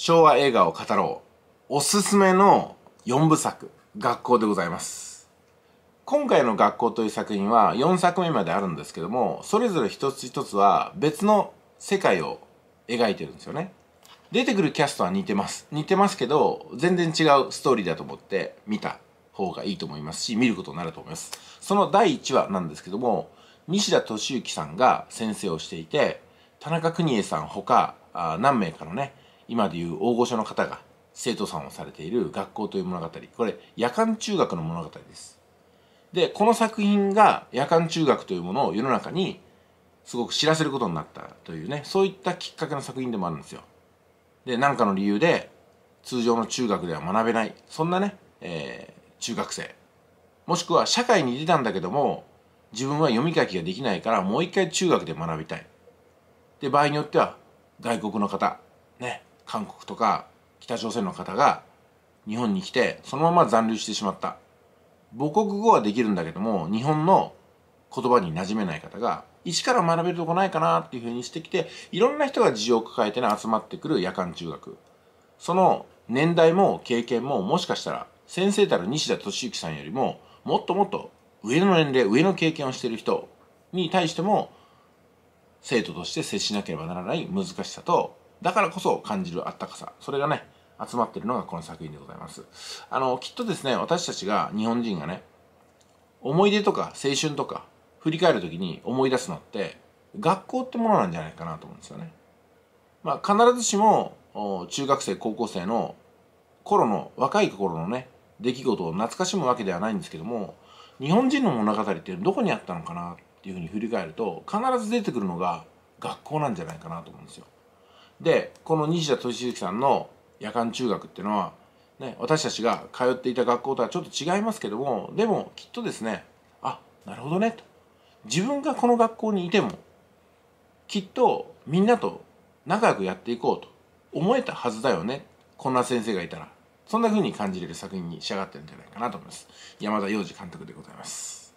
昭和映画を語ろうおすすめの4部作学校でございます今回の「学校」という作品は4作目まであるんですけどもそれぞれ一つ一つは別の世界を描いてるんですよね出てくるキャストは似てます似てますけど全然違うストーリーだと思って見た方がいいと思いますし見ることになると思いますその第1話なんですけども西田敏行さんが先生をしていて田中邦衛さん他何名かのね今でいう大御所の方が生徒さんをされている学校という物語これ夜間中学の物語ですでこの作品が夜間中学というものを世の中にすごく知らせることになったというねそういったきっかけの作品でもあるんですよで何かの理由で通常の中学では学べないそんなね、えー、中学生もしくは社会に出たんだけども自分は読み書きができないからもう一回中学で学びたいで場合によっては外国の方ね韓国とか北朝鮮の方が日本に来てそのまま残留してしまった母国語はできるんだけども日本の言葉に馴染めない方が一から学べるとこないかなっていうふうにしてきていろんな人が事情を抱えてね集まってくる夜間中学その年代も経験ももしかしたら先生たる西田敏行さんよりももっともっと上の年齢上の経験をしている人に対しても生徒として接しなければならない難しさとだからこそ感じるあったかさ。それがね、集まってるのがこの作品でございます。あの、きっとですね、私たちが、日本人がね、思い出とか青春とか振り返るときに思い出すのって、学校ってものなんじゃないかなと思うんですよね。まあ、必ずしも、中学生、高校生の頃の、若い頃のね、出来事を懐かしむわけではないんですけども、日本人の物語ってどこにあったのかなっていうふうに振り返ると、必ず出てくるのが学校なんじゃないかなと思うんですよ。でこの西田敏之さんの夜間中学っていうのは、ね、私たちが通っていた学校とはちょっと違いますけどもでもきっとですねあなるほどねと自分がこの学校にいてもきっとみんなと仲良くやっていこうと思えたはずだよねこんな先生がいたらそんな風に感じれる作品に仕上がってるんじゃないかなと思います山田洋次監督でございます